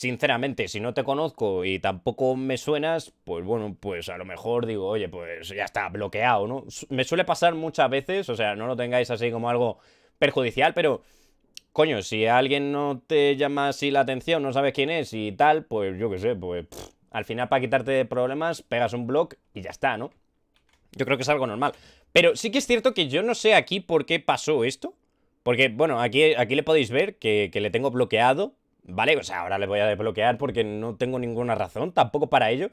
sinceramente, si no te conozco y tampoco me suenas, pues bueno, pues a lo mejor digo, oye, pues ya está, bloqueado, ¿no? Me suele pasar muchas veces, o sea, no lo tengáis así como algo perjudicial, pero coño, si alguien no te llama así la atención, no sabes quién es y tal, pues yo qué sé, pues al final para quitarte de problemas pegas un block y ya está, ¿no? Yo creo que es algo normal. Pero sí que es cierto que yo no sé aquí por qué pasó esto. Porque, bueno, aquí, aquí le podéis ver que le tengo bloqueado ¿vale? O sea, ahora le voy a desbloquear porque no tengo ninguna razón, tampoco para ello.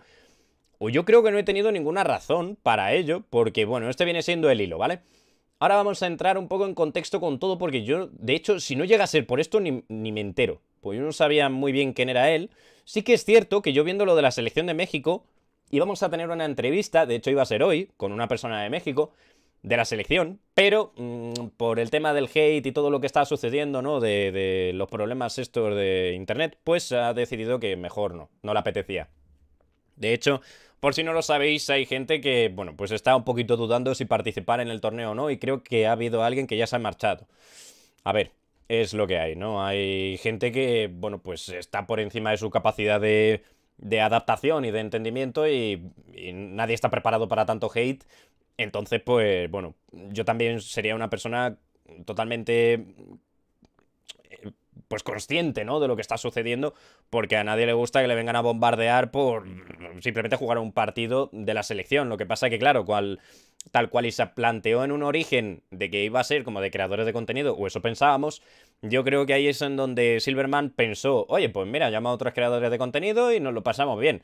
O yo creo que no he tenido ninguna razón para ello, porque bueno, este viene siendo el hilo, ¿vale? Ahora vamos a entrar un poco en contexto con todo, porque yo, de hecho, si no llega a ser por esto, ni, ni me entero. Pues yo no sabía muy bien quién era él. Sí que es cierto que yo viendo lo de la selección de México, íbamos a tener una entrevista, de hecho iba a ser hoy, con una persona de México, de la selección, pero mm, por el tema del hate y todo lo que está sucediendo, ¿no? De, los problemas estos de Internet, pues ha decidido que mejor no, no le apetecía. De hecho, por si no lo sabéis, hay gente que, bueno, pues está un poquito dudando si participar en el torneo o no, y creo que ha habido alguien que ya se ha marchado. A ver, es lo que hay, ¿no? Hay gente que, bueno, pues está por encima de su capacidad de, adaptación y de entendimiento y, nadie está preparado para tanto hate entonces, pues bueno, yo también sería una persona totalmente pues consciente, ¿no? De lo que está sucediendo, porque a nadie le gusta que le vengan a bombardear por simplemente jugar un partido de la selección. Lo que pasa que, claro, tal cual y se planteó en un origen de que iba a ser como de creadores de contenido, o eso pensábamos, yo creo que ahí es en donde Silverman pensó, oye, pues mira, llama a otros creadores de contenido y nos lo pasamos bien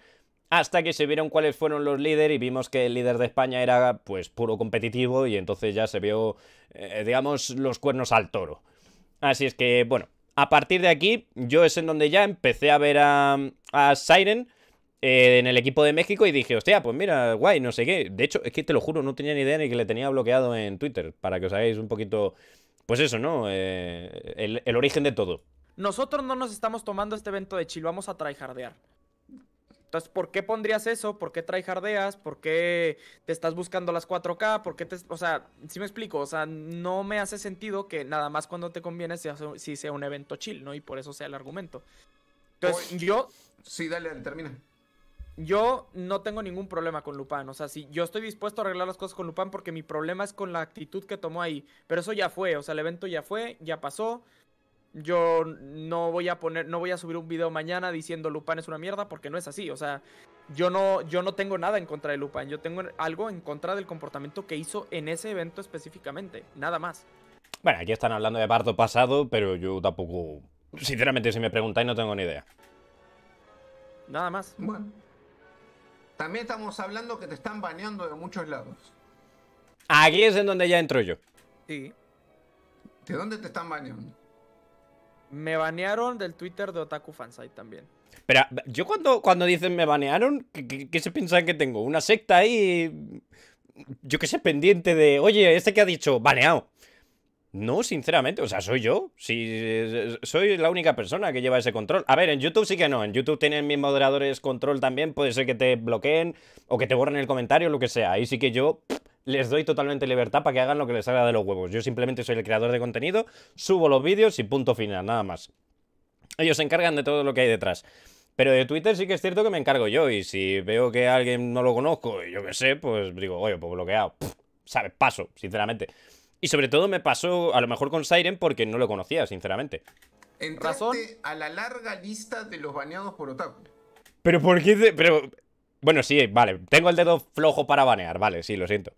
hasta que se vieron cuáles fueron los líderes y vimos que el líder de España era pues puro competitivo y entonces ya se vio, eh, digamos, los cuernos al toro. Así es que, bueno, a partir de aquí yo es en donde ya empecé a ver a, Siren eh, en el equipo de México y dije, hostia, pues mira, guay, no sé qué. De hecho, es que te lo juro, no tenía ni idea ni que le tenía bloqueado en Twitter, para que os hagáis un poquito, pues eso, ¿no? Eh, el, origen de todo. Nosotros no nos estamos tomando este evento de chill, vamos a tryhardear. Entonces, ¿por qué pondrías eso? ¿Por qué trae tryhardeas? ¿Por qué te estás buscando las 4K? ¿Por qué te.? O sea, si me explico, o sea, no me hace sentido que nada más cuando te conviene sea, si sea un evento chill, ¿no? Y por eso sea el argumento. Entonces, yo. Sí, dale, termina. Yo no tengo ningún problema con Lupán. O sea, si yo estoy dispuesto a arreglar las cosas con Lupán porque mi problema es con la actitud que tomó ahí. Pero eso ya fue, o sea, el evento ya fue, ya pasó. Yo no voy a poner, no voy a subir un video mañana diciendo Lupin es una mierda porque no es así. O sea, yo no, yo no tengo nada en contra de Lupin. Yo tengo algo en contra del comportamiento que hizo en ese evento específicamente. Nada más. Bueno, aquí están hablando de bardo pasado, pero yo tampoco. Sinceramente, si me preguntáis, no tengo ni idea. Nada más. Bueno. También estamos hablando que te están baneando de muchos lados. Aquí es en donde ya entro yo. Sí. ¿De dónde te están baneando? Me banearon del Twitter de Otaku Fansite también. Pero yo cuando, cuando dicen me banearon, ¿qué, se piensan que tengo? ¿Una secta ahí? Yo qué sé, pendiente de, oye, este que ha dicho, baneado. No, sinceramente, o sea, soy yo. Si soy la única persona que lleva ese control. A ver, en YouTube sí que no. En YouTube tienen mis moderadores control también. Puede ser que te bloqueen o que te borren el comentario, lo que sea. Ahí sí que yo les doy totalmente libertad para que hagan lo que les salga de los huevos. Yo simplemente soy el creador de contenido, subo los vídeos y punto final, nada más. Ellos se encargan de todo lo que hay detrás. Pero de Twitter sí que es cierto que me encargo yo y si veo que alguien no lo conozco, Y yo qué sé, pues digo, oye, pues bloqueado. ¿Sabes? Paso, sinceramente. Y sobre todo me pasó a lo mejor con Siren porque no lo conocía, sinceramente. ¿En ¿Razón? a la larga lista de los baneados por Otaku. Pero ¿por qué? Pero... Bueno, sí, vale. Tengo el dedo flojo para banear, vale, sí, lo siento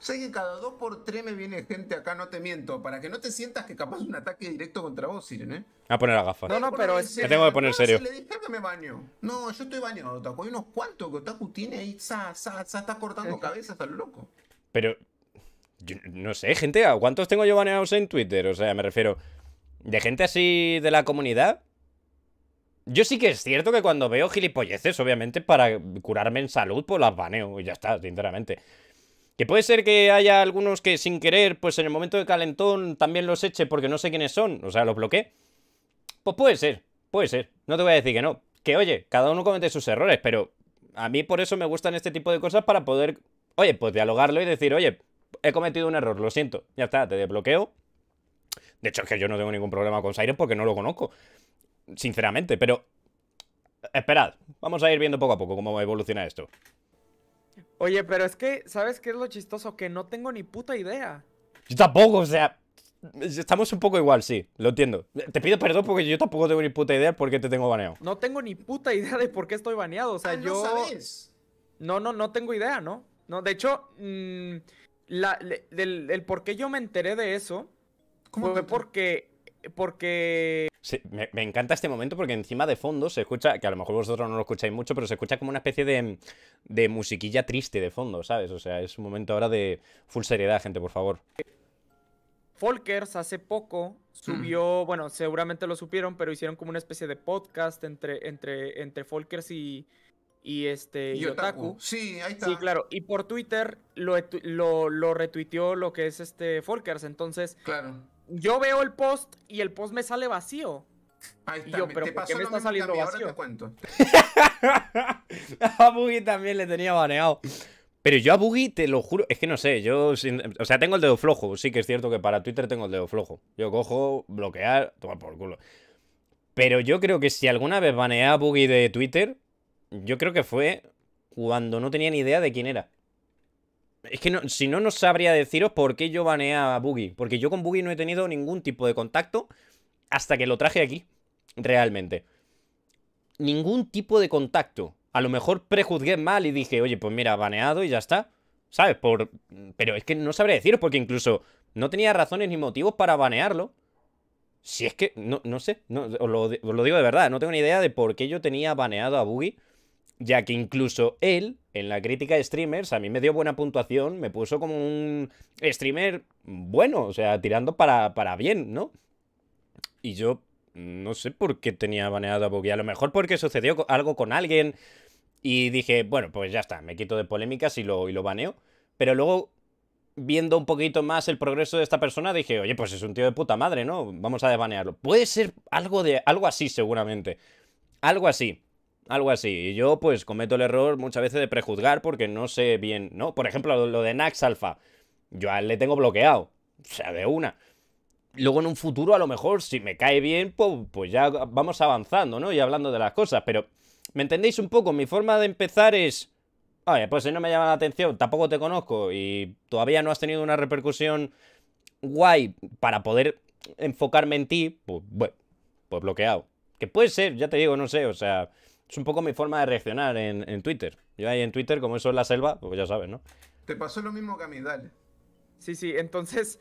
sé que cada dos por tres me viene gente acá, no te miento, para que no te sientas que capaz un ataque directo contra vos, Siren, ¿eh? A poner las gafas. No, no, pero es... Me tengo que poner serio. le dije que me baño. No, yo estoy bañado, Otaku. Hay unos cuantos que Otaku tiene ahí, sa, sa, sa, está cortando eh. cabezas a loco. Pero, no sé, gente, ¿a cuántos tengo yo baneados en Twitter? O sea, me refiero, de gente así de la comunidad... Yo sí que es cierto que cuando veo gilipolleces, obviamente, para curarme en salud, pues las baneo y ya está, sinceramente. Que puede ser que haya algunos que sin querer, pues en el momento de calentón también los eche porque no sé quiénes son, o sea, los bloqueé. Pues puede ser, puede ser. No te voy a decir que no. Que oye, cada uno comete sus errores, pero a mí por eso me gustan este tipo de cosas para poder, oye, pues dialogarlo y decir, oye, he cometido un error, lo siento, ya está, te desbloqueo. De hecho, es que yo no tengo ningún problema con Saire porque no lo conozco, sinceramente, pero esperad, vamos a ir viendo poco a poco cómo evoluciona esto. Oye, pero es que, ¿sabes qué es lo chistoso? Que no tengo ni puta idea. Yo tampoco, o sea, Estamos un poco igual, sí, lo entiendo. Te pido perdón porque yo tampoco tengo ni puta idea de por qué te tengo baneado. No tengo ni puta idea de por qué estoy baneado. O sea, ah, yo. No, sabes. no, no, no tengo idea, ¿no? No, de hecho, mm, del, el por qué yo me enteré de eso fue porque. Porque me, encanta este momento porque encima de fondo se escucha, que a lo mejor vosotros no lo escucháis mucho, pero se escucha como una especie de, musiquilla triste de fondo, ¿sabes? O sea, es un momento ahora de full seriedad, gente, por favor. Folkers hace poco mm. subió, bueno, seguramente lo supieron, pero hicieron como una especie de podcast entre, entre, entre Folkers y, y este Sí, ahí está. Sí, claro. Y por Twitter lo, lo, lo retuiteó lo que es este Folkers. Entonces, claro yo veo el post y el post me sale vacío. yo, qué me está saliendo vacío? Te cuento. a Boogie también le tenía baneado. Pero yo a Boogie, te lo juro, es que no sé, yo, o sea, tengo el dedo flojo, sí que es cierto que para Twitter tengo el dedo flojo. Yo cojo, bloquear, tomar por culo. Pero yo creo que si alguna vez baneé a Boogie de Twitter, yo creo que fue cuando no tenía ni idea de quién era. Es que no, si no, no sabría deciros por qué yo baneé a Boogie. Porque yo con Boogie no he tenido ningún tipo de contacto hasta que lo traje aquí. Realmente. Ningún tipo de contacto. A lo mejor prejuzgué mal y dije, oye, pues mira, baneado y ya está. ¿Sabes? Por... Pero es que no sabría deciros porque incluso no tenía razones ni motivos para banearlo. Si es que, no, no sé, lo, os, lo, digo de verdad, no tengo ni idea de por qué yo tenía baneado a Boogie ya que incluso él, en la crítica de streamers, a mí me dio buena puntuación, me puso como un streamer bueno, o sea, tirando para, para bien, ¿no? Y yo no sé por qué tenía baneado a a lo mejor porque sucedió algo con alguien y dije, bueno, pues ya está, me quito de polémicas y lo, y lo baneo. Pero luego, viendo un poquito más el progreso de esta persona, dije, oye, pues es un tío de puta madre, ¿no? Vamos a desbanearlo. Puede ser algo, de, algo así, seguramente. Algo así algo así. Y yo, pues, cometo el error muchas veces de prejuzgar porque no sé bien, ¿no? Por ejemplo, lo de Nax Alpha. Yo a él le tengo bloqueado. O sea, de una. Luego en un futuro, a lo mejor, si me cae bien, pues, ya vamos avanzando, ¿no? Y hablando de las cosas. Pero, ¿me entendéis un poco? Mi forma de empezar es... Oye, pues si no me llama la atención, tampoco te conozco y todavía no has tenido una repercusión guay para poder enfocarme en ti, pues bueno, pues bloqueado. Que puede ser, ya te digo, no sé, o sea... Es un poco mi forma de reaccionar en, Twitter. Yo ahí en Twitter, como eso es la selva, pues ya sabes, ¿no? Te pasó lo mismo que a mí, dale. Sí, sí, entonces,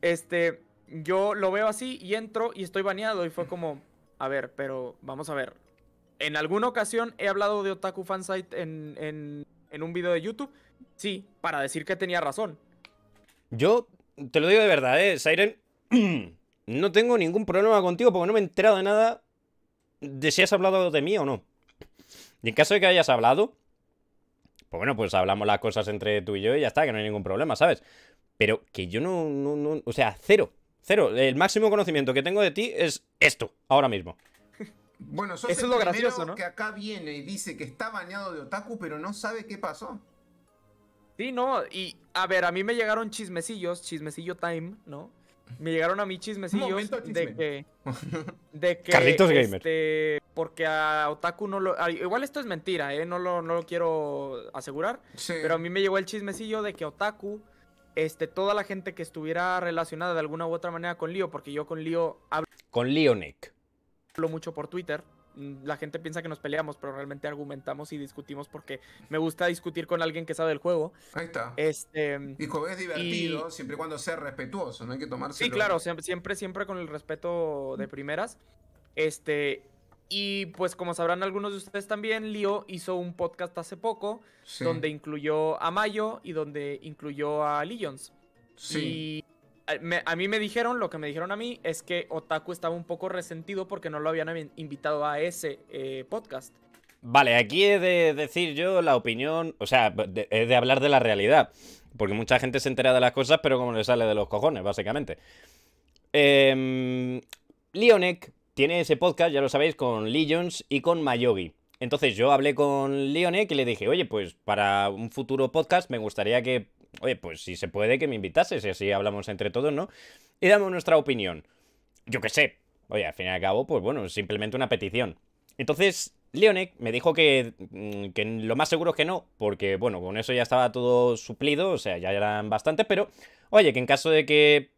este, yo lo veo así y entro y estoy baneado y fue como, a ver, pero vamos a ver. En alguna ocasión he hablado de Otaku Fansite en, en, en un video de YouTube. Sí, para decir que tenía razón. Yo te lo digo de verdad, ¿eh? Siren, no tengo ningún problema contigo porque no me he enterado de nada de si has hablado de mí o no. Y en caso de que hayas hablado, pues bueno, pues hablamos las cosas entre tú y yo y ya está, que no hay ningún problema, ¿sabes? Pero que yo no, no, no o sea, cero, cero. El máximo conocimiento que tengo de ti es esto, ahora mismo. Bueno, Eso es lo gracioso, ¿no? que acá viene y dice que está bañado de otaku, pero no sabe qué pasó. Sí, no, y a ver, a mí me llegaron chismecillos, chismecillo time, ¿no? Me llegaron a mí chismecillos de que. De que. Carlitos Gamer. Este, porque a Otaku no lo... igual esto es mentira, ¿eh? No lo, no lo quiero asegurar. Pero a mí me llegó el chismecillo de que Otaku, este, toda la gente que estuviera relacionada de alguna u otra manera con Leo, porque yo con Leo hablo... Con Leo, Hablo mucho por Twitter. Mm, la gente piensa que nos peleamos, pero realmente argumentamos y discutimos porque me gusta discutir con alguien que sabe el juego. Ahí está. Este, y juego es divertido, siempre y cuando sea respetuoso, no hay que tomarse. Sí, claro, siempre, siempre con el respeto de primeras. Este, y pues como sabrán algunos de ustedes también, Leo hizo un podcast hace poco donde incluyó a Mayo y donde incluyó a Legions. Sí. Y a, mí me dijeron, lo que me dijeron a mí es que Otaku estaba un poco resentido porque no lo habían invitado a ese eh, podcast. Vale, aquí he de decir yo la opinión, o sea, de, he de hablar de la realidad, porque mucha gente se entera de las cosas, pero como le sale de los cojones, básicamente. Em, Leonek tiene ese podcast, ya lo sabéis, con Legions y con Mayogi. Entonces yo hablé con Leonek y le dije, oye, pues para un futuro podcast me gustaría que, oye, pues si se puede que me invitases y así hablamos entre todos, ¿no? Y damos nuestra opinión. Yo qué sé. Oye, al fin y al cabo, pues bueno, simplemente una petición. Entonces, Leonek me dijo que, mm, que lo más seguro es que no, porque bueno, con eso ya estaba todo suplido, o sea, ya eran bastantes, pero oye, que en caso de que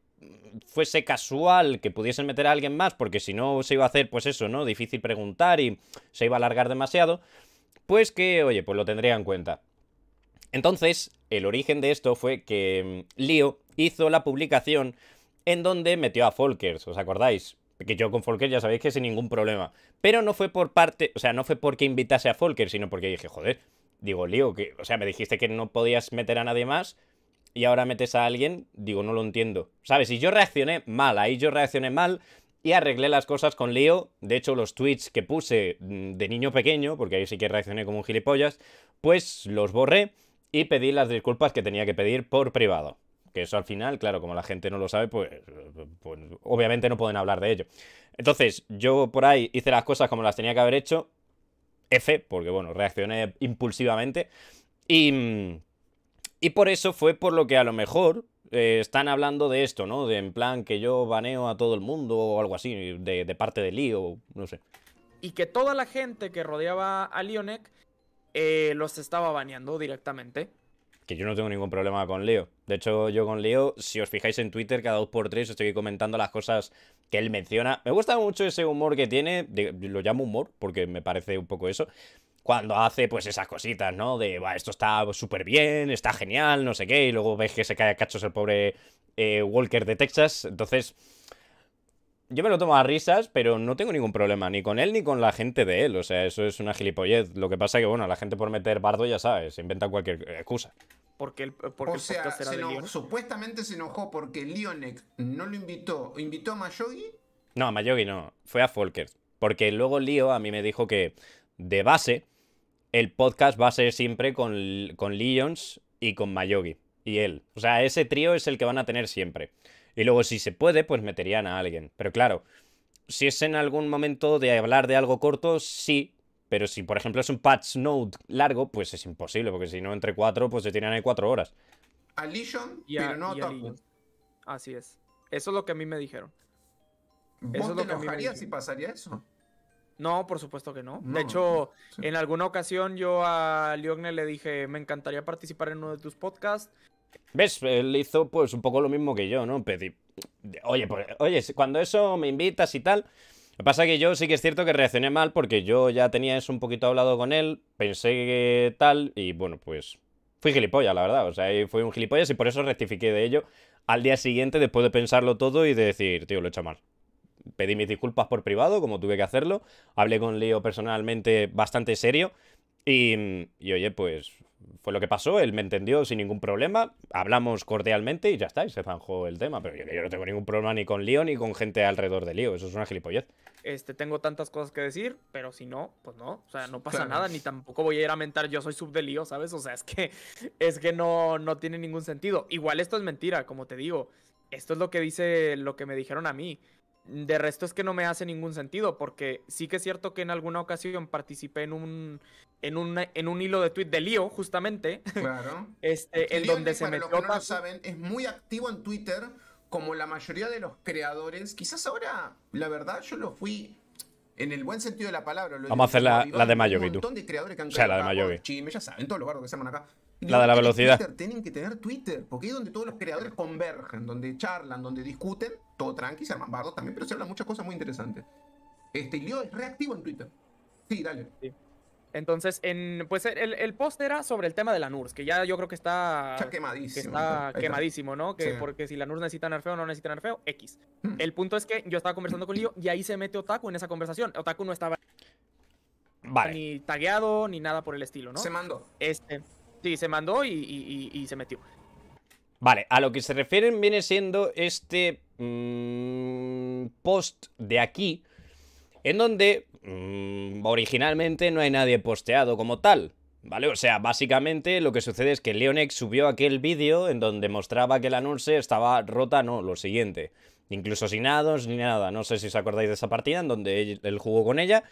fuese casual que pudiesen meter a alguien más, porque si no se iba a hacer, pues eso, ¿no? Difícil preguntar y se iba a alargar demasiado, pues que, oye, pues lo tendría en cuenta. Entonces, el origen de esto fue que mm, Leo hizo la publicación en donde metió a Folkers, ¿os acordáis? Que yo con Folker ya sabéis que sin ningún problema. Pero no fue por parte, o sea, no fue porque invitase a Folker sino porque dije, joder, digo, Leo, que, o sea, me dijiste que no podías meter a nadie más, y ahora metes a alguien, digo, no lo entiendo. ¿Sabes? Y yo reaccioné mal, ahí yo reaccioné mal y arreglé las cosas con lío. De hecho, los tweets que puse mm, de niño pequeño, porque ahí sí que reaccioné como un gilipollas, pues los borré y pedí las disculpas que tenía que pedir por privado. Que eso al final, claro, como la gente no lo sabe, pues, pues obviamente no pueden hablar de ello. Entonces, yo por ahí hice las cosas como las tenía que haber hecho. F, porque bueno, reaccioné impulsivamente. Y mm, y por eso fue por lo que a lo mejor eh, están hablando de esto, ¿no? De en plan que yo baneo a todo el mundo o algo así, de, parte de Leo, no sé. Y que toda la gente que rodeaba a Leonek eh, los estaba baneando directamente. Que yo no tengo ningún problema con Leo. De hecho, yo con Leo, si os fijáis en Twitter, cada dos por tres estoy comentando las cosas que él menciona. Me gusta mucho ese humor que tiene. Lo llamo humor porque me parece un poco eso cuando hace pues esas cositas, ¿no? De, va, esto está súper bien, está genial, no sé qué, y luego ves que se cae a cachos el pobre eh, Walker de Texas, entonces... Yo me lo tomo a risas, pero no tengo ningún problema, ni con él ni con la gente de él. O sea, eso es una gilipollez. Lo que pasa es que, bueno, la gente por meter bardo, ya sabes, se inventa cualquier eh, excusa. Porque el, o sea, supuestamente se enojó porque Leonex no lo invitó. ¿Invitó a Mayogi? No, a Mayogi no. Fue a Folker. Porque luego Leo a mí me dijo que, de base, el podcast va a ser siempre con, con Lyons y con Mayogi y él. O sea, ese trío es el que van a tener siempre. Y luego, si se puede, pues meterían a alguien. Pero claro, si es en algún momento de hablar de algo corto, sí. Pero si, por ejemplo, es un patch note largo, pues es imposible, porque si no, entre cuatro, pues se tiran ahí cuatro horas. A Legion, y a, pero no a Así es. Eso es lo que a mí me dijeron. eso lo que si pasaría eso? No, por supuesto que no. de hecho, en alguna ocasión yo a Lionel le dije, me encantaría participar en uno de tus podcasts. ¿Ves? Él hizo pues un poco lo mismo que yo, ¿no? Pedí, oye, pues, oye, cuando eso me invitas y tal... Lo que pasa es que yo sí que es cierto que reaccioné mal porque yo ya tenía eso un poquito hablado con él, pensé que tal y bueno, pues fui gilipollas, la verdad. O sea, fui un gilipollas y por eso rectifiqué de ello al día siguiente después de pensarlo todo y de decir, tío, lo he hecho mal pedí mis disculpas por privado, como tuve que hacerlo. Hablé con Leo personalmente bastante serio. Y, y, oye, pues fue lo que pasó, él me entendió sin ningún problema, hablamos cordialmente y ya está, y se zanjó el tema, pero yo, yo, no tengo ningún problema ni con Leo ni con gente alrededor de Lío, eso es una gilipollez. Este, tengo tantas cosas que decir, pero si no, pues no, o sea, no pasa nada, ni tampoco voy a ir a mentar yo soy sub de Leo ¿sabes? O sea, es que, es que no, no tiene ningún sentido. Igual esto es mentira, como te digo, esto es lo que dice, lo que me dijeron a mí. De resto es que no me hace ningún sentido, porque sí que es cierto que en alguna ocasión participé en un, en un, en un hilo de tweet de Lío, justamente. Claro. este, en donde se para Los que no lo saben, es muy activo en Twitter, como la mayoría de los creadores. Quizás ahora, la verdad, yo lo fui. En el buen sentido de la palabra. Vamos a hacer la, de Mayovi, tú. Un de creadores que han o sea, la de Chisme, ya saben, todos los lugares que se llaman acá la de la velocidad. tienen que tener Twitter, porque ahí es donde todos los creadores convergen, donde charlan, donde discuten, todo tranqui, se arman bardos también, pero se hablan muchas cosas muy interesantes. Este, Leo es reactivo en Twitter. Sí, dale. Entonces, en, pues el, post era sobre el tema de la NURS, que ya yo creo que está, está quemadísimo. está, quemadísimo, ¿no? Que porque si la NURS necesita nerfeo o no necesita nerfeo, X. Hmm. El punto es que yo estaba conversando con Lío y ahí se mete Otaku en esa conversación. Otaku no estaba vale. ni tagueado ni nada por el estilo, ¿no? Se mandó. Este. Sí, se mandó y, se metió. Vale, a lo que se refieren viene siendo este mm, post de aquí, en donde mm, originalmente no hay nadie posteado como tal. ¿Vale? O sea, básicamente lo que sucede es que Leonex subió aquel vídeo en donde mostraba que la anuncio estaba rota, no, lo siguiente. Incluso sin nados ni nada. No sé si os acordáis de esa partida en donde él jugó con ella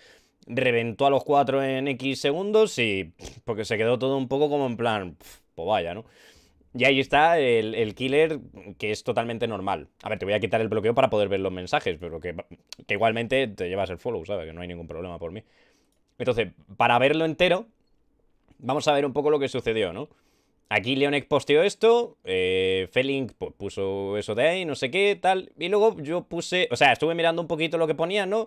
reventó a los cuatro en X segundos y porque se quedó todo un poco como en plan, pues vaya, ¿no? Y ahí está el, killer, que es totalmente normal. A ver, te voy a quitar el bloqueo para poder ver los mensajes, pero que, que igualmente te llevas el follow, ¿sabes? Que no hay ningún problema por mí. Entonces, para verlo entero, vamos a ver un poco lo que sucedió, ¿no? Aquí Leonex posteó esto, eh, Felink puso eso de ahí, no sé qué, tal. Y luego yo puse, o sea, estuve mirando un poquito lo que ponía, ¿no?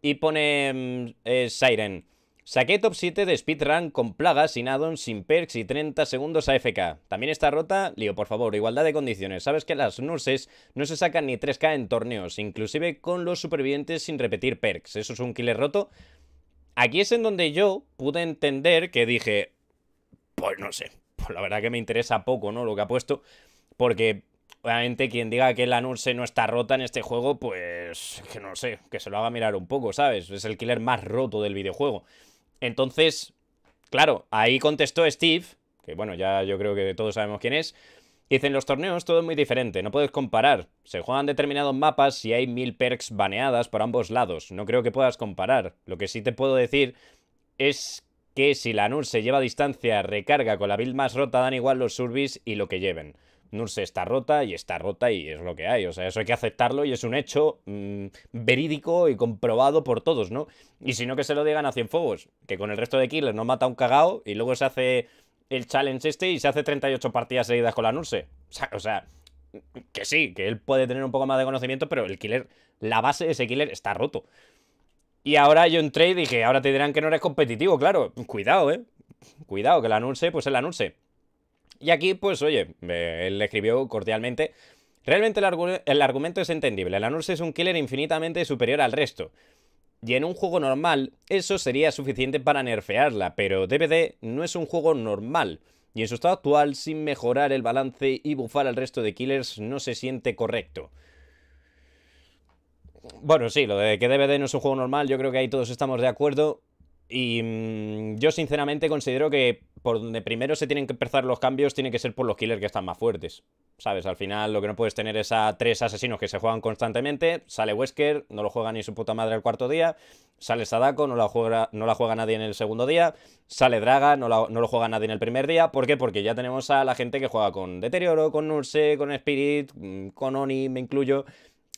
Y pone mm, eh, Siren. Saqué top 7 de speedrun con plagas, sin addons, sin perks y 30 segundos a FK. También está rota, lío, por favor, igualdad de condiciones. Sabes que las nurses no se sacan ni 3k en torneos, inclusive con los supervivientes sin repetir perks. Eso es un killer roto. Aquí es en donde yo pude entender que dije, pues no sé, pues la verdad que me interesa poco, ¿no? Lo que ha puesto, porque Obviamente, quien diga que la Nurse no está rota en este juego, pues que no sé, que se lo haga mirar un poco, ¿sabes? Es el killer más roto del videojuego. Entonces, claro, ahí contestó Steve, que bueno, ya yo creo que todos sabemos quién es. Dicen, los torneos todo es muy diferente, no puedes comparar. Se juegan determinados mapas y hay mil perks baneadas por ambos lados. No creo que puedas comparar. Lo que sí te puedo decir es que si la NURSE lleva a distancia, recarga con la build más rota, dan igual los surbis y lo que lleven. Nurse está rota y está rota y es lo que hay. O sea, eso hay que aceptarlo y es un hecho mm, verídico y comprobado por todos, ¿no? Y si no, que se lo digan a Cienfuegos, que con el resto de killers no mata un cagao y luego se hace el challenge este y se hace 38 partidas seguidas con la Nurse. o sea que sí, que él puede tener un poco más de conocimiento, pero el killer, la base de ese killer está roto. Y ahora yo entré y dije, ahora te dirán que no eres competitivo, claro. Cuidado, eh. Cuidado, que la Nurse, pues es la Nurse. Y aquí, pues oye, él le escribió cordialmente. Realmente el, argumento es entendible. La nurse es un killer infinitamente superior al resto. Y en un juego normal, eso sería suficiente para nerfearla, pero DVD no es un juego normal. Y en su estado actual, sin mejorar el balance y bufar al resto de killers, no se siente correcto. Bueno, sí, lo de que DVD no es un juego normal, yo creo que ahí todos estamos de acuerdo. Y mm, yo sinceramente considero que por donde primero se tienen que empezar los cambios tiene que ser por los killers que están más fuertes. ¿Sabes? Al final lo que no puedes tener es a tres asesinos que se juegan constantemente. Sale Wesker, no lo juega ni su puta madre el cuarto día. Sale Sadako, no la juega, no la juega nadie en el segundo día. Sale Draga, no, lo juega nadie en el primer día. ¿Por qué? Porque ya tenemos a la gente que juega con Deterioro, con Nurse, con Spirit, mm, con Oni, me incluyo.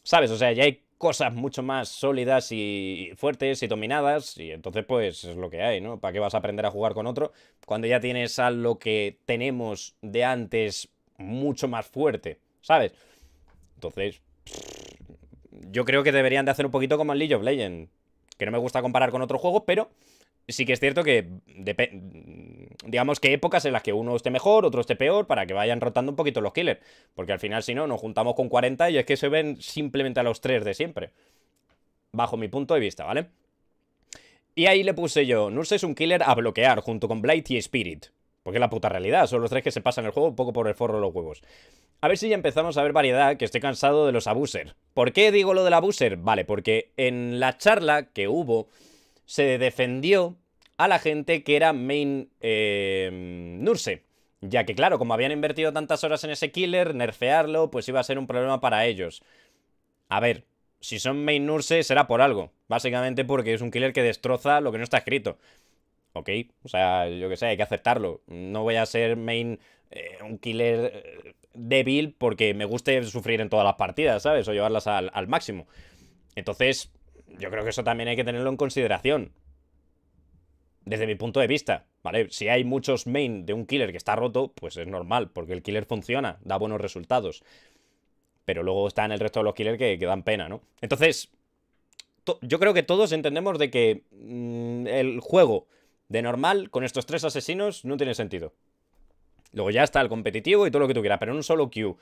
¿Sabes? O sea, ya hay cosas mucho más sólidas y fuertes y dominadas, y entonces pues es lo que hay, ¿no? ¿Para qué vas a aprender a jugar con otro cuando ya tienes a lo que tenemos de antes mucho más fuerte, ¿sabes? Entonces, yo creo que deberían de hacer un poquito como en League of Legends, que no me gusta comparar con otro juego, pero sí que es cierto que digamos que épocas en las que uno esté mejor, otro esté peor, para que vayan rotando un poquito los killers. Porque al final, si no, nos juntamos con 40 y es que se ven simplemente a los tres de siempre. Bajo mi punto de vista, ¿vale? Y ahí le puse yo, Nurse es un killer a bloquear junto con Blight y Spirit. Porque es la puta realidad, son los tres que se pasan el juego un poco por el forro de los huevos. A ver si ya empezamos a ver variedad, que estoy cansado de los abuser ¿Por qué digo lo del abuser? Vale, porque en la charla que hubo se defendió a la gente que era main eh, Nurse. Ya que claro, como habían invertido tantas horas en ese killer, nerfearlo, pues iba a ser un problema para ellos. A ver, si son main Nurse será por algo. Básicamente porque es un killer que destroza lo que no está escrito. ¿ok? O sea, yo que sé, hay que aceptarlo. No voy a ser main eh, un killer eh, débil porque me guste sufrir en todas las partidas, ¿sabes? O llevarlas al, máximo. Entonces, yo creo que eso también hay que tenerlo en consideración desde mi punto de vista, ¿vale? Si hay muchos main de un killer que está roto, pues es normal, porque el killer funciona, da buenos resultados. Pero luego están el resto de los killers que, dan pena, ¿no? Entonces, yo creo que todos entendemos de que mm, el juego de normal con estos tres asesinos no tiene sentido. Luego ya está el competitivo y todo lo que tú quieras, pero en un solo queue,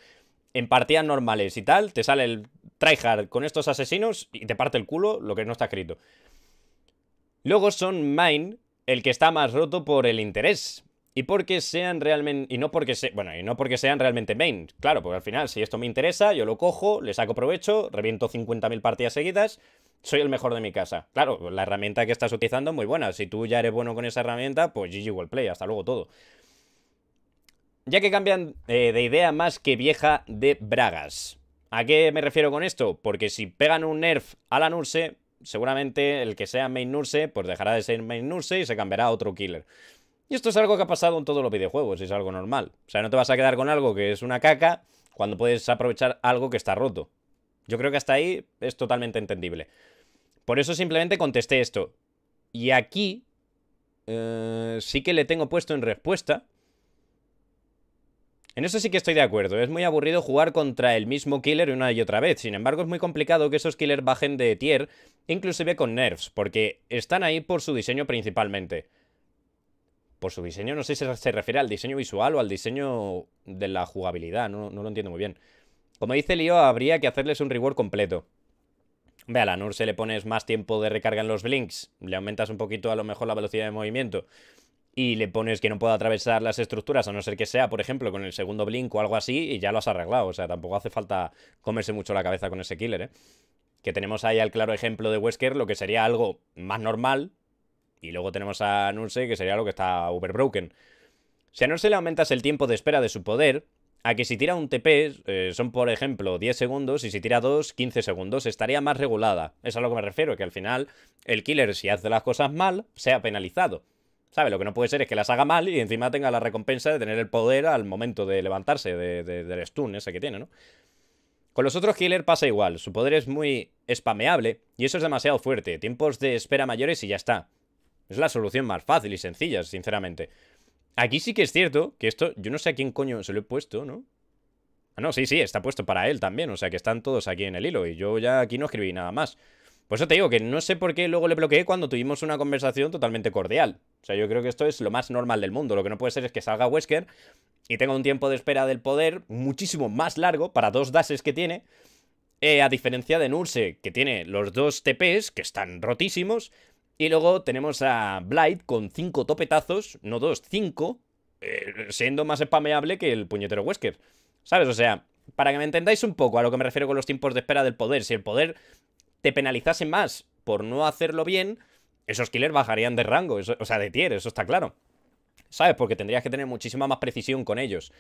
en partidas normales y tal, te sale el tryhard con estos asesinos y te parte el culo lo que no está escrito. Luego son main el que está más roto por el interés. Y porque sean realmente. Y no porque Bueno, y no porque sean realmente main. Claro, porque al final, si esto me interesa, yo lo cojo, le saco provecho, reviento 50.000 partidas seguidas, soy el mejor de mi casa. Claro, la herramienta que estás utilizando es muy buena. Si tú ya eres bueno con esa herramienta, pues GG World Play, hasta luego todo. Ya que cambian eh, de idea más que vieja de bragas. ¿A qué me refiero con esto? Porque si pegan un nerf a la Nurse, seguramente el que sea main Nurse, pues dejará de ser main Nurse y se cambiará a otro killer. Y esto es algo que ha pasado en todos los videojuegos, es algo normal. O sea, no te vas a quedar con algo que es una caca cuando puedes aprovechar algo que está roto. Yo creo que hasta ahí es totalmente entendible. Por eso simplemente contesté esto. Y aquí eh, sí que le tengo puesto en respuesta en eso sí que estoy de acuerdo, es muy aburrido jugar contra el mismo killer una y otra vez, sin embargo es muy complicado que esos killers bajen de tier, inclusive con nerfs, porque están ahí por su diseño principalmente. Por su diseño, no sé si se refiere al diseño visual o al diseño de la jugabilidad, no, lo entiendo muy bien. Como dice Leo, habría que hacerles un reward completo. Ve, a la Nurse, se le pones más tiempo de recarga en los blinks, le aumentas un poquito a lo mejor la velocidad de movimiento y le pones que no pueda atravesar las estructuras, a no ser que sea, por ejemplo, con el segundo blink o algo así, y ya lo has arreglado. O sea, tampoco hace falta comerse mucho la cabeza con ese killer, ¿eh? Que tenemos ahí al claro ejemplo de Wesker, lo que sería algo más normal, y luego tenemos a Nurse, que sería lo que está overbroken. Si a se le aumentas el tiempo de espera de su poder, a que si tira un TP, eh, son por ejemplo 10 segundos, y si tira 2, 15 segundos, estaría más regulada. es a lo que me refiero, que al final el killer si hace las cosas mal, sea penalizado. ¿Sabes? Lo que no puede ser es que las haga mal y encima tenga la recompensa de tener el poder al momento de levantarse de, del stun ese que tiene, ¿no? Con los otros healer pasa igual, su poder es muy spameable y eso es demasiado fuerte, tiempos de espera mayores y ya está. Es la solución más fácil y sencilla, sinceramente. Aquí sí que es cierto que esto, yo no sé a quién coño se lo he puesto, ¿no? Ah, no, sí, sí, está puesto para él también, o sea que están todos aquí en el hilo y yo ya aquí no escribí nada más. Pues yo te digo que no sé por qué luego le bloqueé cuando tuvimos una conversación totalmente cordial. O sea, yo creo que esto es lo más normal del mundo. Lo que no puede ser es que salga Wesker y tenga un tiempo de espera del poder muchísimo más largo para dos dases que tiene. Eh, a diferencia de Nurse, que tiene los dos TPs, que están rotísimos. Y luego tenemos a Blight con cinco topetazos, no dos, cinco, eh, siendo más spameable que el puñetero Wesker. ¿Sabes? O sea, para que me entendáis un poco a lo que me refiero con los tiempos de espera del poder. Si el poder te penalizasen más por no hacerlo bien, esos killers bajarían de rango, o sea, de tier, eso está claro. ¿Sabes? Porque tendrías que tener muchísima más precisión con ellos.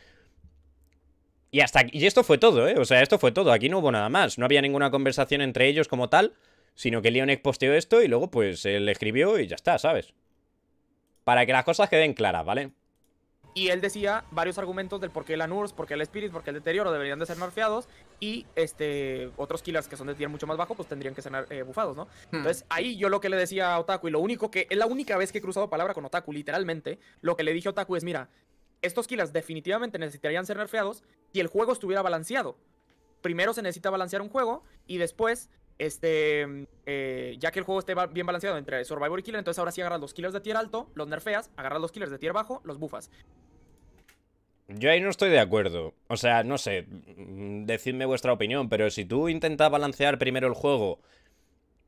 Y hasta aquí, y esto fue todo, ¿eh? O sea, esto fue todo. Aquí no hubo nada más. No había ninguna conversación entre ellos como tal, sino que Leonex posteó esto y luego, pues, él escribió y ya está, ¿sabes? Para que las cosas queden claras, ¿vale? Y él decía varios argumentos del por qué la NURS, por qué el Spirit, por qué el deterioro deberían de ser nerfeados. Y este otros killers que son de tier mucho más bajo, pues tendrían que ser eh, bufados, ¿no? Hmm. Entonces ahí yo lo que le decía a Otaku, y lo único que es la única vez que he cruzado palabra con Otaku, literalmente, lo que le dije a Otaku es: mira, estos killers definitivamente necesitarían ser nerfeados si el juego estuviera balanceado. Primero se necesita balancear un juego y después este, mm, eh, ya que el juego esté bien balanceado entre Survivor y Killer, entonces ahora sí agarras los killers de tier alto, los nerfeas, agarras los killers de tier bajo, los bufas. Yo ahí no estoy de acuerdo. O sea, no sé, mm, decidme vuestra opinión, pero si tú intentas balancear primero el juego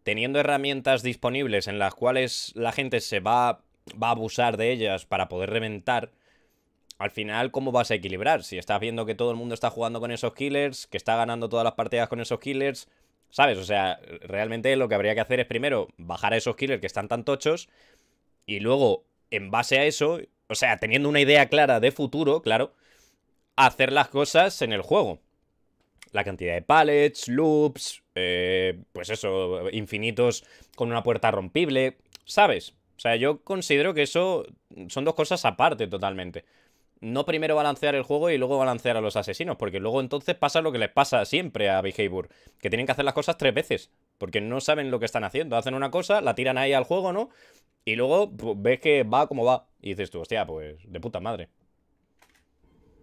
teniendo herramientas disponibles en las cuales la gente se va, va a abusar de ellas para poder reventar, al final, ¿cómo vas a equilibrar? Si estás viendo que todo el mundo está jugando con esos killers, que está ganando todas las partidas con esos killers, ¿Sabes? O sea, realmente lo que habría que hacer es primero bajar a esos killers que están tan tochos y luego, en base a eso, o sea, teniendo una idea clara de futuro, claro, hacer las cosas en el juego. La cantidad de pallets, loops, eh, pues eso, infinitos con una puerta rompible, ¿sabes? O sea, yo considero que eso son dos cosas aparte totalmente no primero balancear el juego y luego balancear a los asesinos, porque luego entonces pasa lo que les pasa siempre a Behavior, que tienen que hacer las cosas tres veces, porque no saben lo que están haciendo. Hacen una cosa, la tiran ahí al juego, ¿no? Y luego pues, ves que va como va. Y dices tú, hostia, pues de puta madre.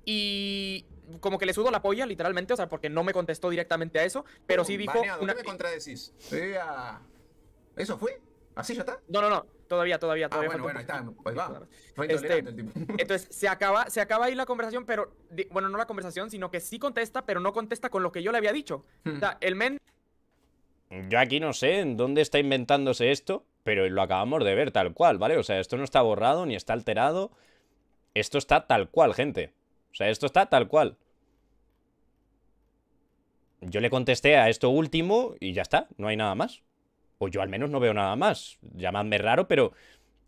Y como que le sudo la polla, literalmente, o sea, porque no me contestó directamente a eso, pero sí dijo... una... me contradecís? ¿Eso fue? ¿Así ya está? No, no, no. Todavía, todavía, ah, todavía. bueno, bueno, está. Pues va. Este, entonces, se acaba, se acaba ahí la conversación, pero. Bueno, no la conversación, sino que sí contesta, pero no contesta con lo que yo le había dicho. O sea, hmm. el men. Yo aquí no sé en dónde está inventándose esto, pero lo acabamos de ver tal cual, ¿vale? O sea, esto no está borrado ni está alterado. Esto está tal cual, gente. O sea, esto está tal cual. Yo le contesté a esto último y ya está, no hay nada más o yo al menos no veo nada más. Llamadme raro, pero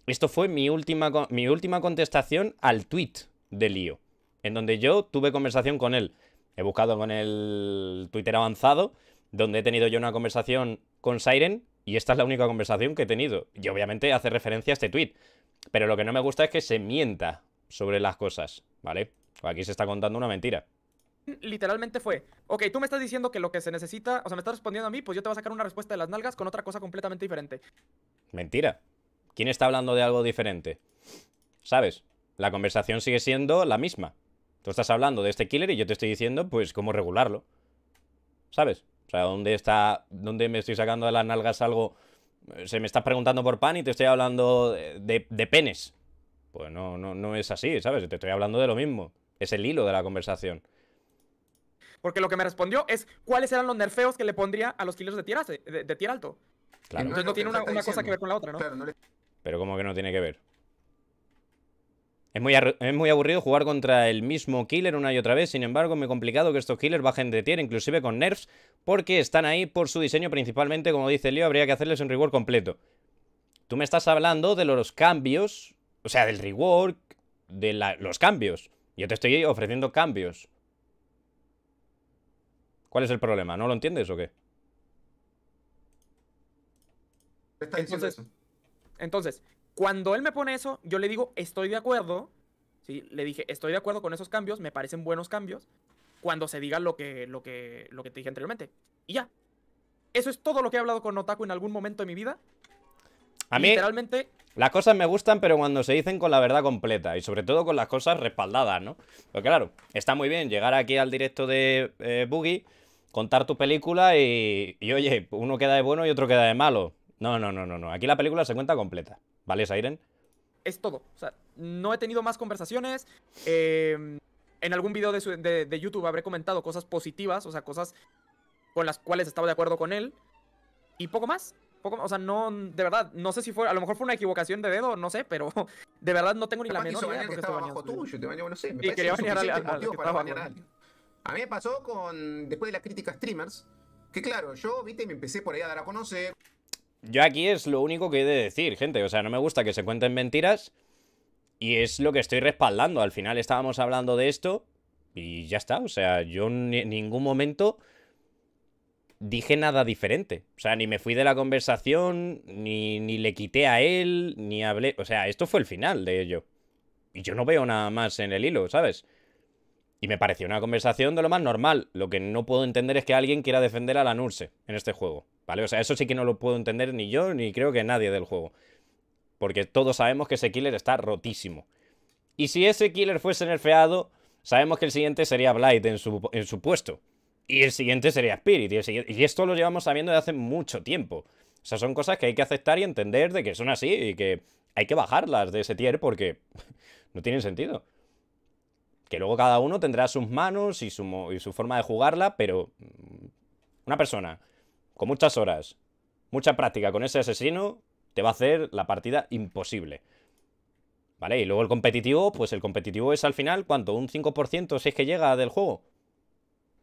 esto fue mi última, mi última contestación al tweet de Lío, en donde yo tuve conversación con él. He buscado con el Twitter avanzado, donde he tenido yo una conversación con Siren, y esta es la única conversación que he tenido. Y obviamente hace referencia a este tweet. Pero lo que no me gusta es que se mienta sobre las cosas, ¿vale? Aquí se está contando una mentira literalmente fue, ok, tú me estás diciendo que lo que se necesita, o sea, me estás respondiendo a mí, pues yo te voy a sacar una respuesta de las nalgas con otra cosa completamente diferente. Mentira. ¿Quién está hablando de algo diferente? ¿Sabes? La conversación sigue siendo la misma. Tú estás hablando de este killer y yo te estoy diciendo, pues, cómo regularlo. ¿Sabes? O sea, ¿dónde está, dónde me estoy sacando de las nalgas algo? Se me estás preguntando por pan y te estoy hablando de, de penes. Pues no, no, no es así, ¿sabes? Te estoy hablando de lo mismo. Es el hilo de la conversación. Porque lo que me respondió es cuáles eran los nerfeos que le pondría a los killers de tier, de, alto. Claro. Entonces no, tiene una, cosa que ver con la otra, ¿no? Pero como que no tiene que ver. Es muy, es muy aburrido jugar contra el mismo killer una y otra vez, sin embargo, me muy complicado que estos killers bajen de tier, inclusive con nerfs, porque están ahí por su diseño principalmente, como dice Leo, habría que hacerles un rework completo. Tú me estás hablando de los cambios, o sea, del rework, de los cambios. Yo te estoy ofreciendo cambios. ¿Cuál es el problema? ¿No lo entiendes o qué? Entonces, cuando él me pone eso, yo le digo, estoy de acuerdo. ¿sí? Le dije, estoy de acuerdo con esos cambios, me parecen buenos cambios. Cuando se diga lo que, lo que, lo que te dije anteriormente. Y ya. Eso es todo lo que he hablado con Otaku en algún momento de mi vida. A mí... Literalmente, las cosas me gustan, pero cuando se dicen con la verdad completa y sobre todo con las cosas respaldadas, ¿no? Porque claro, está muy bien llegar aquí al directo de eh, Boogie, contar tu película y, y, oye, uno queda de bueno y otro queda de malo. No, no, no, no, no. Aquí la película se cuenta completa. ¿Vale, Sairen? Es todo. O sea, no he tenido más conversaciones. Em, en algún video de, de YouTube habré comentado cosas positivas, o sea, cosas con las cuales estaba de acuerdo con él. Y poco más poco, o sea, no, de verdad, no sé si fue, a lo mejor fue una equivocación de dedo, no sé, pero de verdad no tengo ni la menor idea. no a, mí me pasó con, después de las críticas streamers, que claro, yo, viste, me empecé por ahí a dar a conocer. Yo aquí es lo único que he de decir, gente, o sea, no me gusta que se cuenten mentiras y es lo que estoy respaldando. Al final estábamos hablando de esto y ya está, o sea, yo en ningún momento dije nada diferente. O sea, ni me fui de la conversación, ni, ni le quité a él, ni hablé. O sea, esto fue el final de ello. Y yo no veo nada más en el hilo, ¿sabes? Y me pareció una conversación de lo más normal. Lo que no puedo entender es que alguien quiera defender a la Nurse en este juego. ¿Vale? O sea, eso sí que no lo puedo entender ni yo, ni creo que nadie del juego. Porque todos sabemos que ese killer está rotísimo. Y si ese killer fuese nerfeado, sabemos que el siguiente sería Blight en su, en su puesto. Y el siguiente sería Spirit. Y, esto lo llevamos sabiendo desde hace mucho tiempo. esas son cosas que hay que aceptar y entender de que son así y que hay que bajarlas de ese tier porque no tienen sentido. Que luego cada uno tendrá sus manos y su, y su forma de jugarla, pero mm, una persona con muchas horas, mucha práctica con ese asesino, te va a hacer la partida imposible. ¿Vale? Y luego el competitivo, pues el competitivo es al final, ¿cuánto? ¿Un 5% si es que llega del juego?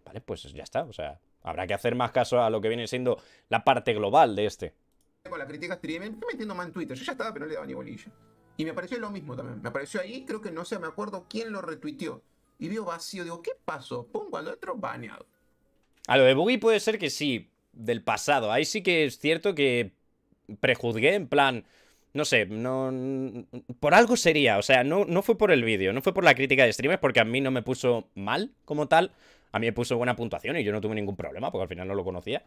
Vale, pues ya está. O sea, habrá que hacer más caso a lo que viene siendo la parte global de este. Con la crítica streaming, me entiendo más en Twitter. ya estaba, pero no le daba ni bolilla. Y me apareció lo mismo también. Me apareció ahí, creo que no sé, me acuerdo quién lo retuiteó. Y vio vacío, digo, ¿qué pasó? Pongo al otro baneado. A lo de Boogie puede ser que sí, del pasado. Ahí sí que es cierto que prejuzgué en plan. No sé, no. Por algo sería. O sea, no, no fue por el vídeo, no fue por la crítica de streamers, porque a mí no me puso mal como tal. A mí me puso buena puntuación y yo no tuve ningún problema porque al final no lo conocía.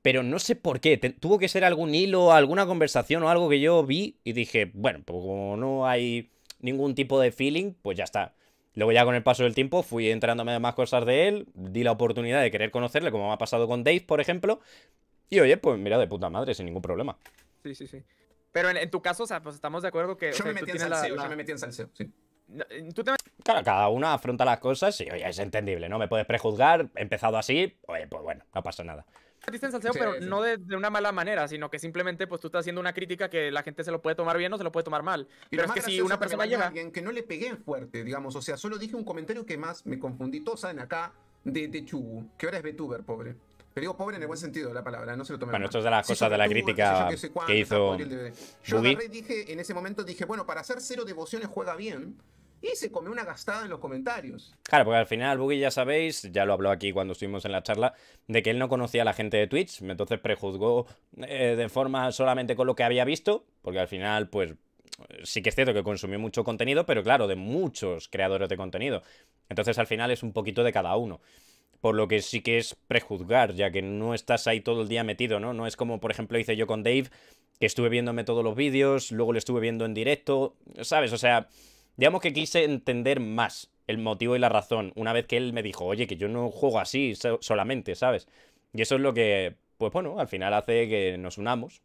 Pero no sé por qué. tuvo que ser algún hilo, alguna conversación o algo que yo vi y dije, bueno, pues como no hay ningún tipo de feeling, pues ya está. Luego ya con el paso del tiempo fui enterándome de más cosas de él, di la oportunidad de querer conocerle, como me ha pasado con Dave, por ejemplo. Y oye, pues mira, de puta madre, sin ningún problema. Sí, sí, sí. Pero en, tu caso, o sea, pues estamos de acuerdo que... Yo me metí en salseo, me metí en sí. Eh, tú te... Claro, cada uno afronta las cosas y oye, es entendible, ¿no? Me puedes prejuzgar, he empezado así, oye, pues bueno, no pasa nada. pero no de, una mala manera, sino que simplemente pues tú estás haciendo una crítica que la gente se lo puede tomar bien o se lo puede tomar mal. pero es que si una persona llega... que no le pegué fuerte, digamos, o sea, solo dije un comentario que más me confundí. tosa saben acá de, de que ahora es VTuber, pobre. Pero digo pobre en el buen mm. sentido de la palabra, no se lo tomen. Bueno, esto es de las cosas de la crítica que hizo. Yo dije, en ese momento dije, bueno, para hacer cero devociones juega bien. Y se comió una gastada en los comentarios. Claro, porque al final Boogie ya sabéis, ya lo habló aquí cuando estuvimos en la charla, de que él no conocía a la gente de Twitch, entonces prejuzgó eh, de forma solamente con lo que había visto, porque al final, pues, sí que es cierto que consumió mucho contenido, pero claro, de muchos creadores de contenido. Entonces al final es un poquito de cada uno por lo que sí que es prejuzgar, ya que no estás ahí todo el día metido, ¿no? No es como, por ejemplo, hice yo con Dave, que estuve viéndome todos los vídeos, luego le estuve viendo en directo, ¿sabes? O sea, digamos que quise entender más el motivo y la razón, una vez que él me dijo, oye, que yo no juego así solamente, ¿sabes? Y eso es lo que, pues bueno, al final hace que nos unamos,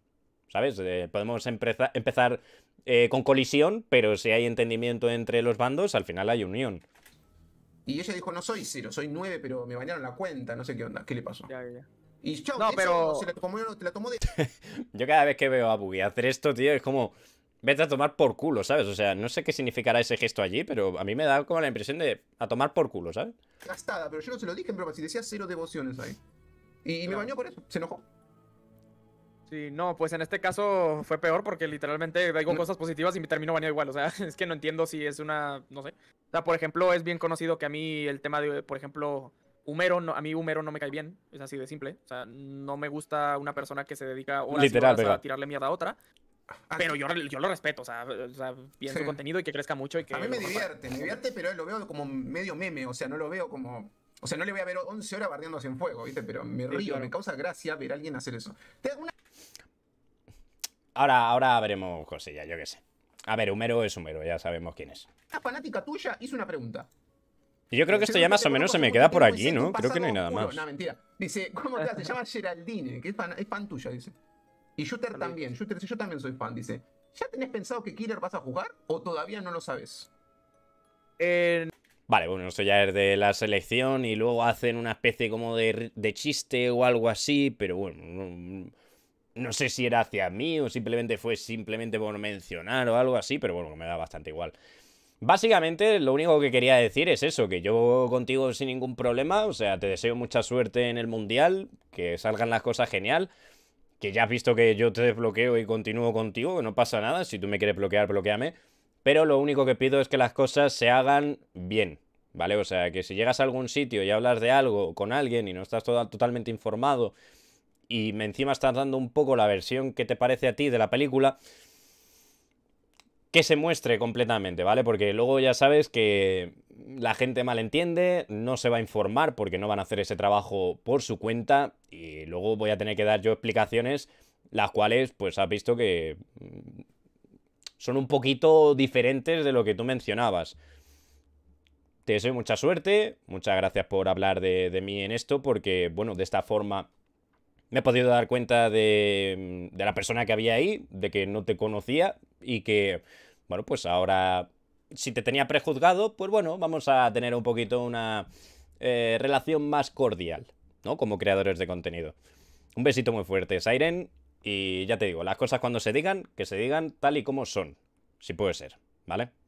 ¿sabes? Eh, podemos empezar eh, con colisión, pero si hay entendimiento entre los bandos, al final hay unión. Y ella dijo, no soy cero, soy nueve, pero me bañaron la cuenta, no sé qué onda, ¿qué le pasó? Ya, ya. Y no, pero... la tomó, te la tomó de... Yo cada vez que veo a Buggy hacer esto, tío, es como... Vete a tomar por culo, ¿sabes? O sea, no sé qué significará ese gesto allí, pero a mí me da como la impresión de a tomar por culo, ¿sabes? Gastada, pero yo no se lo dije en si decía cero devociones ahí. Y, me bañó por eso, se enojó. Sí, no, pues en este caso fue peor porque literalmente digo cosas positivas y me termino venía igual. O sea, es que no entiendo si es una. No sé. O sea, por ejemplo, es bien conocido que a mí el tema de, por ejemplo, Humero, no, a mí Humero no me cae bien. Es así de simple. O sea, no me gusta una persona que se dedica horas, Literal, horas a tirarle mierda a otra. Pero yo, lo respeto, o sea, o sea su contenido y que crezca mucho. Y que a mí me divierte, me divierte, pero lo veo como medio meme. O sea, no lo veo como. O sea, no le voy a ver 11 horas bardeándose en fuego, ¿viste? Pero me río, me causa gracia ver a alguien hacer eso. Te una Ahora, ahora veremos cosillas, yo qué sé. A ver, Humero es Humero, ya sabemos quién es. La fanática tuya hizo una pregunta. yo creo que esto ya más o menos se me queda por aquí, ¿no? Creo que no hay nada más. No, mentira. Dice, ¿cómo te Se llama Geraldine, que es fan, tuya, dice. Y Shooter también. Shooter yo también soy fan, dice. ¿Ya tenés pensado que Killer vas a jugar o todavía no lo sabes? Eh... Vale, bueno, esto ya es de la selección y luego hacen una especie como de, de chiste o algo así, pero bueno... No sé si era hacia mí o simplemente fue simplemente por mencionar o algo así, pero bueno, me da bastante igual. Básicamente, lo único que quería decir es eso, que yo contigo sin ningún problema, o sea, te deseo mucha suerte en el Mundial, que salgan las cosas genial, que ya has visto que yo te desbloqueo y continúo contigo, que no pasa nada, si tú me quieres bloquear, bloqueame, pero lo único que pido es que las cosas se hagan bien, ¿vale? O sea, que si llegas a algún sitio y hablas de algo con alguien y no estás totalmente informado y encima estás dando un poco la versión que te parece a ti de la película, que se muestre completamente, ¿vale? Porque luego ya sabes que la gente malentiende, no se va a informar porque no van a hacer ese trabajo por su cuenta y luego voy a tener que dar yo explicaciones las cuales pues has visto que mm, son un poquito diferentes de lo que tú mencionabas. Te deseo mucha suerte, muchas gracias por hablar de, de mí en esto porque, bueno, de esta forma me he podido dar cuenta de, mm, de la persona que había ahí, de que no te conocía y que, bueno, pues ahora, si te tenía prejuzgado, pues bueno, vamos a tener un poquito una eh, relación más cordial, ¿no? Como creadores de contenido. Un besito muy fuerte, Siren, y ya te digo, las cosas cuando se digan, que se digan tal y como son, si puede ser, ¿vale?